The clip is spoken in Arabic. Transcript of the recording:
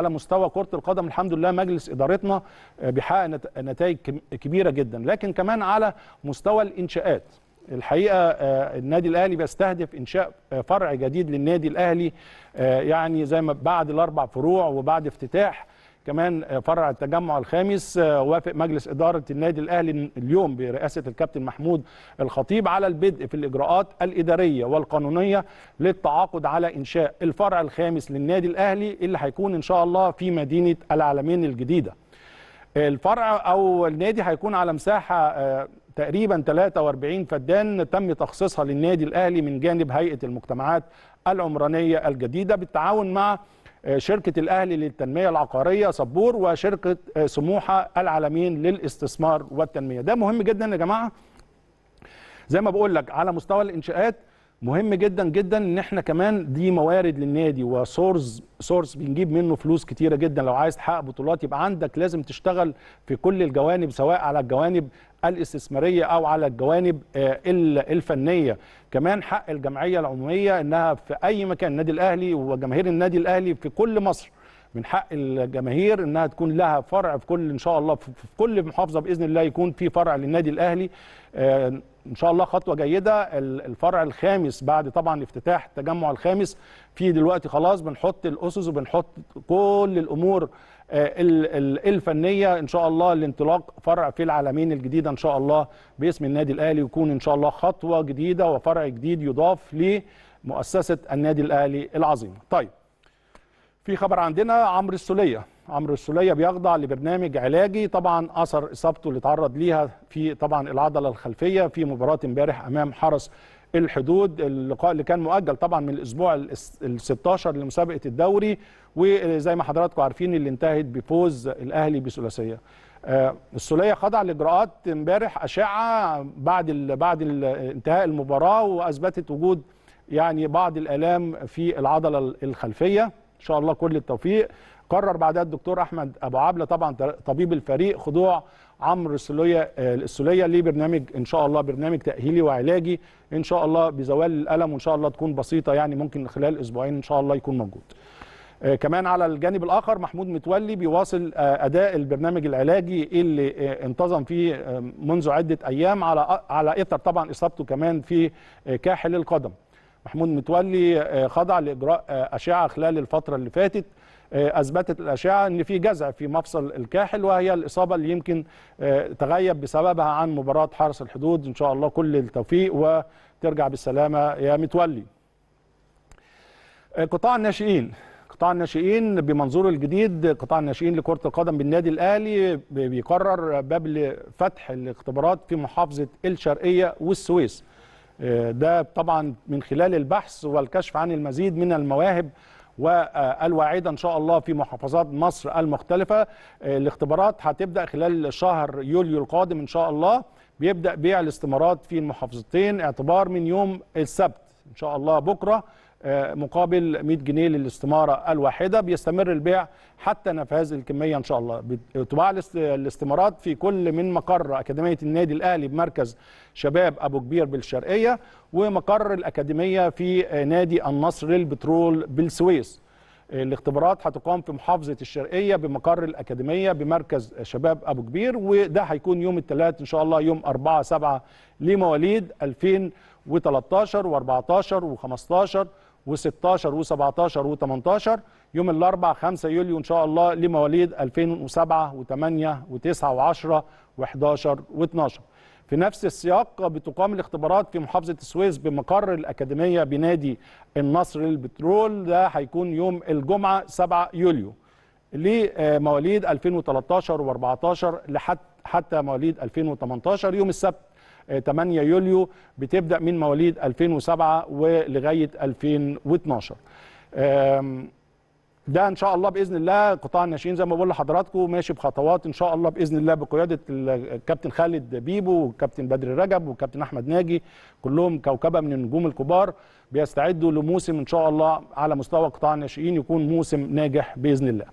على مستوى كرة القدم الحمد لله مجلس إدارتنا آه، بيحقق نتائج كبيرة جدا لكن كمان على مستوى الإنشاءات الحقيقة آه، النادي الأهلي بيستهدف إنشاء آه، فرع جديد للنادي الأهلي يعني زي ما بعد الأربع فروع وبعد افتتاح كمان فرع التجمع الخامس آه، وافق مجلس إدارة النادي الأهلي اليوم برئاسة الكابتن محمود الخطيب على البدء في الإجراءات الإدارية والقانونية للتعاقد على إنشاء الفرع الخامس للنادي الأهلي اللي هيكون إن شاء الله في مدينة العالمين الجديدة الفرع أو النادي هيكون على مساحة آه، تقريبا 43 فدان تم تخصيصها للنادي الأهلي من جانب هيئة المجتمعات العمرانية الجديدة بالتعاون مع آه، شركه الاهلي للتنميه العقاريه صبور وشركه آه، سموحه العالمين للاستثمار والتنميه ده مهم جدا يا جماعه زي ما بقول لك على مستوى الانشاءات مهم جدا جدا ان احنا كمان دي موارد للنادي وسورس سورس بنجيب منه فلوس كتيره جدا لو عايز تحقق بطولات يبقى عندك لازم تشتغل في كل الجوانب سواء على الجوانب الاستثماريه او على الجوانب آه، الفنيه كمان حق الجمعيه العموميه انها في اي مكان النادي الاهلي وجماهير النادي الاهلي في كل مصر من حق الجماهير انها تكون لها فرع في كل ان شاء الله في كل محافظه باذن الله يكون في فرع للنادي الاهلي آه، ان شاء الله خطوه جيده الفرع الخامس بعد طبعا افتتاح التجمع الخامس في دلوقتي خلاص بنحط الاسس وبنحط كل الامور آه، الفنيه ان شاء الله لانطلاق فرع في العالمين الجديده ان شاء الله باسم النادي الاهلي يكون ان شاء الله خطوه جديده وفرع جديد يضاف لمؤسسه النادي الاهلي العظيم طيب في خبر عندنا عمرو السوليه عمرو السوليه بيخضع لبرنامج علاجي طبعا اثر اصابته اللي اتعرض ليها في طبعا العضله الخلفيه في مباراه امبارح امام حرس الحدود اللقاء اللي كان مؤجل طبعا من الاسبوع ال 16 لمسابقه الدوري وزي ما حضراتكم عارفين اللي انتهت بفوز الاهلي بثلاثيه آه، السوليه خضع لاجراءات امبارح اشعه بعد بعد انتهاء المباراه واثبتت وجود يعني بعض الالام في العضله الخلفيه ان شاء الله كل التوفيق قرر بعدها الدكتور احمد ابو عبله طبعا طبيب الفريق خضوع عمرو آه، السلويه السليه لبرنامج ان شاء الله برنامج تاهيلي وعلاجي ان شاء الله بزوال الالم وان شاء الله تكون بسيطه يعني ممكن خلال اسبوعين ان شاء الله يكون موجود. آه، كمان على الجانب الاخر محمود متولي بيواصل آه، اداء البرنامج العلاجي اللي انتظم فيه منذ عده ايام على على اثر طبعا اصابته كمان في كاحل القدم. محمود متولي آه، خضع لاجراء آه، اشعه خلال الفتره اللي فاتت آه، اثبتت الاشعه ان في جزع في مفصل الكاحل وهي الاصابه اللي يمكن تغيب بسببها عن مباراه حرس الحدود ان شاء الله كل التوفيق وترجع بالسلامه يا متولي قطاع الناشئين قطاع الناشئين بمنظوره الجديد قطاع الناشئين لكرة القدم بالنادي الأهلي بيقرر باب فتح الاختبارات في محافظة الشرقية والسويس آه، ده طبعا من خلال البحث والكشف عن المزيد من المواهب والواعده ان شاء الله في محافظات مصر المختلفه آه، الاختبارات هتبدا خلال شهر يوليو القادم ان شاء الله بيبدا بيع الاستمارات في المحافظتين اعتبار من يوم السبت ان شاء الله بكره آه، مقابل 100 جنيه للاستماره الواحده بيستمر البيع حتى نفاذ الكميه ان شاء الله بتباع الاستمارات في كل من مقر اكاديميه النادي الاهلي بمركز شباب ابو كبير بالشرقيه ومقر الاكاديميه في آه، نادي النصر للبترول بالسويس الاختبارات هتقام في محافظة الشرقية بمقر الأكاديمية بمركز شباب أبو كبير وده هيكون يوم الثلاث إن شاء الله يوم 4 7 لمواليد 2000 و13 و14 و15 و16 و17 و18 يوم الاربعاء 5 يوليو ان شاء الله لمواليد 2007 و8 و9 و10 و11 و12 في نفس السياق بتقام الاختبارات في محافظة السويس بمقر الأكاديمية بنادي النصر للبترول ده هيكون يوم الجمعة 7 يوليو لمواليد 2013 و14 لحد حتى مواليد 2018 يوم السبت 8 آه، يوليو بتبدا من مواليد 2007 ولغايه 2012 ده ان شاء الله باذن الله قطاع الناشئين زي ما بقول لحضراتكم ماشي بخطوات ان شاء الله باذن الله بقياده الكابتن خالد بيبو والكابتن بدر رجب والكابتن احمد ناجي كلهم كوكبه من النجوم الكبار بيستعدوا لموسم ان شاء الله على مستوى قطاع الناشئين يكون موسم ناجح باذن الله